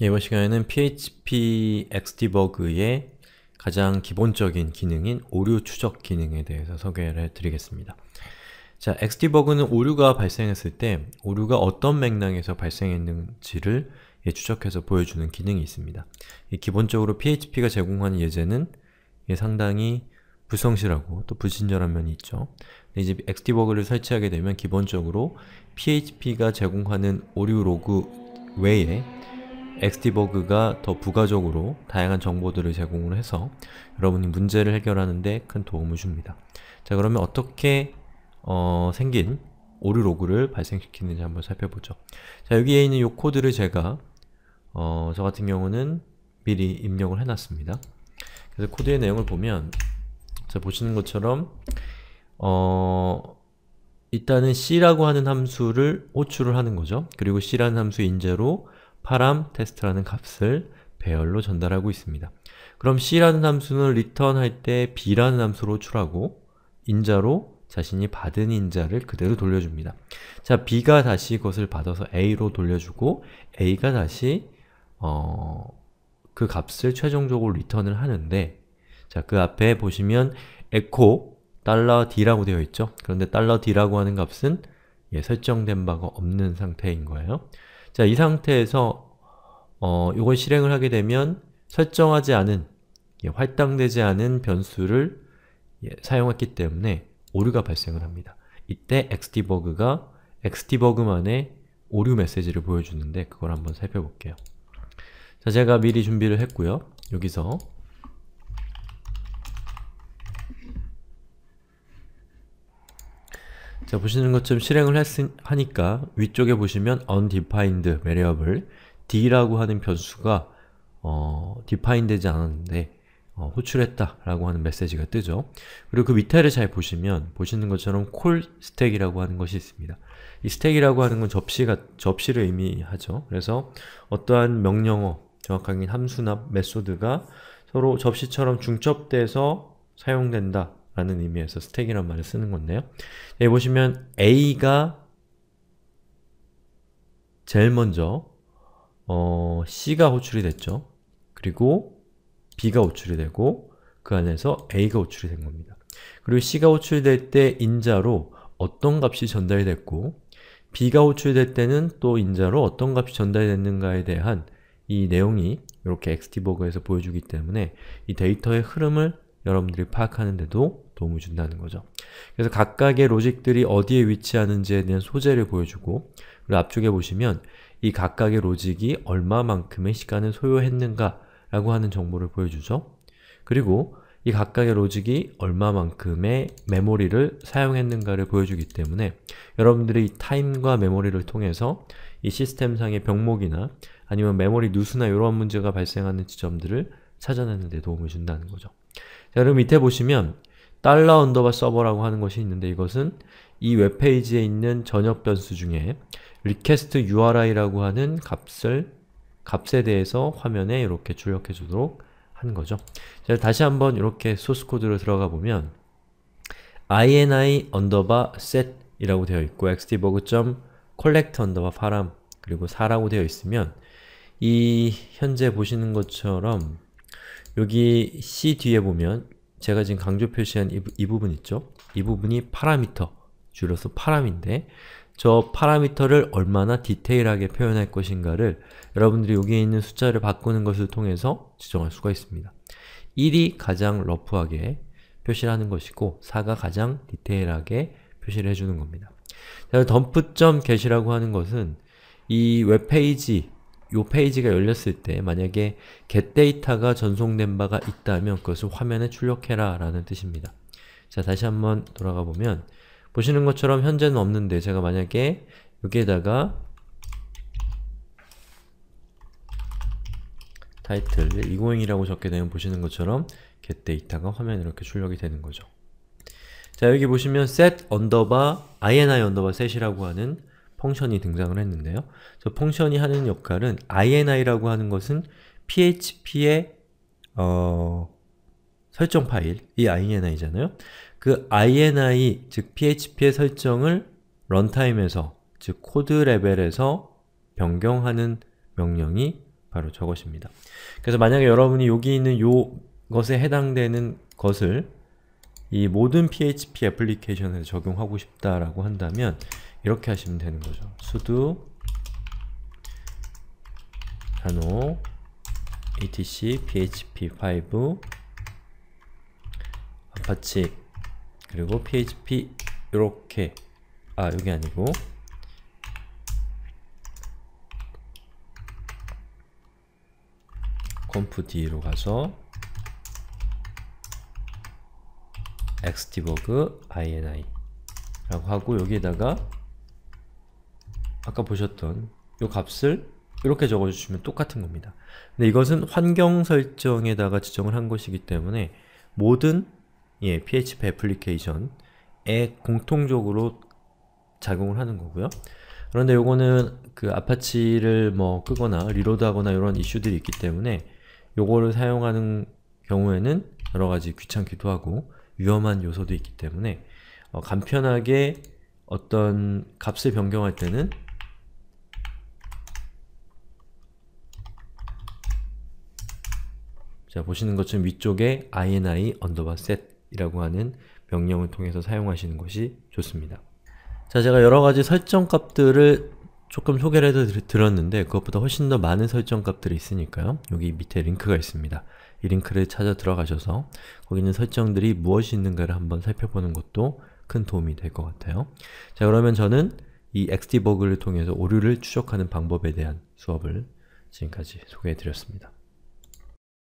이번 시간에는 PHP Xdeebug의 가장 기본적인 기능인 오류 추적 기능에 대해서 소개를 해드리겠습니다. 자, x d e b u g 는 오류가 발생했을 때 오류가 어떤 맥락에서 발생했는지를 예, 추적해서 보여주는 기능이 있습니다. 예, 기본적으로 PHP가 제공하는 예제는 예, 상당히 불성실하고 또 불친절한 면이 있죠. 이제 x d e b u g 를 설치하게 되면 기본적으로 PHP가 제공하는 오류 로그 외에 엑스티버그가 더 부가적으로 다양한 정보들을 제공을 해서 여러분이 문제를 해결하는데 큰 도움을 줍니다. 자 그러면 어떻게 어, 생긴 오류 로그를 발생시키는지 한번 살펴보죠. 자 여기에 있는 이 코드를 제가 어, 저 같은 경우는 미리 입력을 해놨습니다. 그래서 코드의 내용을 보면 자 보시는 것처럼 어, 일단은 c라고 하는 함수를 호출을 하는 거죠. 그리고 c라는 함수의 인재로 파람 테스트라는 값을 배열로 전달하고 있습니다. 그럼 c라는 함수는 return할 때 b라는 함수로 출하고 인자로 자신이 받은 인자를 그대로 돌려줍니다. 자, b가 다시 그것을 받아서 a로 돌려주고 a가 다시 어, 그 값을 최종적으로 r e t u r n 을 하는데 자, 그 앞에 보시면 echo $d라고 되어 있죠? 그런데 $d라고 하는 값은 예, 설정된 바가 없는 상태인 거예요. 자, 이 상태에서 어, 이걸 실행을 하게 되면 설정하지 않은, 예, 할당되지 않은 변수를 예, 사용했기 때문에 오류가 발생을 합니다. 이때 xdebug가 xdebug만의 오류 메시지를 보여주는데 그걸 한번 살펴볼게요. 자, 제가 미리 준비를 했고요. 여기서 자, 보시는 것처럼 실행을 했, 하니까 위쪽에 보시면 undefined variable d라고 하는 변수가 어, define 되지 않았는데 어, 호출했다 라고 하는 메시지가 뜨죠. 그리고 그 밑에를 잘 보시면 보시는 것처럼 call stack이라고 하는 것이 있습니다. 이 stack이라고 하는 건 접시가, 접시를 의미하죠. 그래서 어떠한 명령어, 정확하게 함수나 메소드가 서로 접시처럼 중첩돼서 사용된다 라는 의미에서 스택이란 말을 쓰는 건데요. 여기 보시면 A가 제일 먼저 어, C가 호출이 됐죠. 그리고 B가 호출이 되고 그 안에서 A가 호출이 된 겁니다. 그리고 C가 호출될 때 인자로 어떤 값이 전달이 됐고 B가 호출될 때는 또 인자로 어떤 값이 전달이 됐는가에 대한 이 내용이 이렇게 엑스버그에서 보여주기 때문에 이 데이터의 흐름을 여러분들이 파악하는데도 도움을 준다는 거죠. 그래서 각각의 로직들이 어디에 위치하는지에 대한 소재를 보여주고 그리고 앞쪽에 보시면 이 각각의 로직이 얼마만큼의 시간을 소요했는가 라고 하는 정보를 보여주죠. 그리고 이 각각의 로직이 얼마만큼의 메모리를 사용했는가를 보여주기 때문에 여러분들이 타임과 메모리를 통해서 이 시스템상의 병목이나 아니면 메모리 누수나 이런 문제가 발생하는 지점들을 찾아내는 데 도움을 준다는 거죠. 자, 그럼 밑에 보시면 달러 언더바 서버라고 하는 것이 있는데 이것은 이 웹페이지에 있는 전역 변수 중에 request URI라고 하는 값을 값에 대해서 화면에 이렇게 출력해 주도록 하는 거죠. 자, 다시 한번 이렇게 소스 코드로 들어가 보면 ini 언더바 set이라고 되어 있고 xdebug.collect 언더바 파람 그리고 4라고 되어 있으면 이 현재 보시는 것처럼 여기 C 뒤에 보면 제가 지금 강조 표시한 이, 이 부분 있죠? 이 부분이 파라미터, 줄여서 파라미인데저 파라미터를 얼마나 디테일하게 표현할 것인가를 여러분들이 여기에 있는 숫자를 바꾸는 것을 통해서 지정할 수가 있습니다. 1이 가장 러프하게 표시를 하는 것이고 4가 가장 디테일하게 표시를 해주는 겁니다. 덤프.get이라고 하는 것은 이 웹페이지 요 페이지가 열렸을 때 만약에 getData가 전송된 바가 있다면 그것을 화면에 출력해라 라는 뜻입니다. 자 다시 한번 돌아가 보면 보시는 것처럼 현재는 없는데 제가 만약에 여기에다가 타이틀 250이라고 적게 되면 보시는 것처럼 getData가 화면에 이렇게 출력이 되는 거죠. 자 여기 보시면 set underbar ini underbar set이라고 하는 펑션이 등장을 했는데요. 저 펑션이 하는 역할은 ini라고 하는 것은 php의 어, 설정 파일, 이 ini잖아요. 그 ini, 즉 php의 설정을 런타임에서, 즉 코드 레벨에서 변경하는 명령이 바로 저것입니다. 그래서 만약에 여러분이 여기 있는 요것에 해당되는 것을 이 모든 PHP 애플리케이션에 적용하고 싶다라고 한다면 이렇게 하시면 되는 거죠. sudo nano etc php5 apache 그리고 php 이렇게 아 여기 아니고 conf-d로 가서 xdebug ini 라고 하고 여기에다가 아까 보셨던 이 값을 이렇게 적어주시면 똑같은 겁니다. 근데 이것은 환경 설정에다가 지정을 한 것이기 때문에 모든 예, PHP 애플리케이션에 공통적으로 작용을 하는 거고요. 그런데 요거는 그 아파치를 뭐 끄거나 리로드하거나 이런 이슈들이 있기 때문에 요거를 사용하는 경우에는 여러가지 귀찮기도 하고 위험한 요소도 있기 때문에 어, 간편하게 어떤 값을 변경할 때는 자, 보시는 것처럼 위쪽에 ini underbar set이라고 하는 명령을 통해서 사용하시는 것이 좋습니다. 자, 제가 여러가지 설정값들을 조금 소개를 해서 들었는데 그것보다 훨씬 더 많은 설정값들이 있으니까요. 여기 밑에 링크가 있습니다. 이 링크를 찾아 들어가셔서 거기 있는 설정들이 무엇이 있는가를 한번 살펴보는 것도 큰 도움이 될 것 같아요. 자 그러면 저는 이 xdebug을 통해서 오류를 추적하는 방법에 대한 수업을 지금까지 소개해드렸습니다.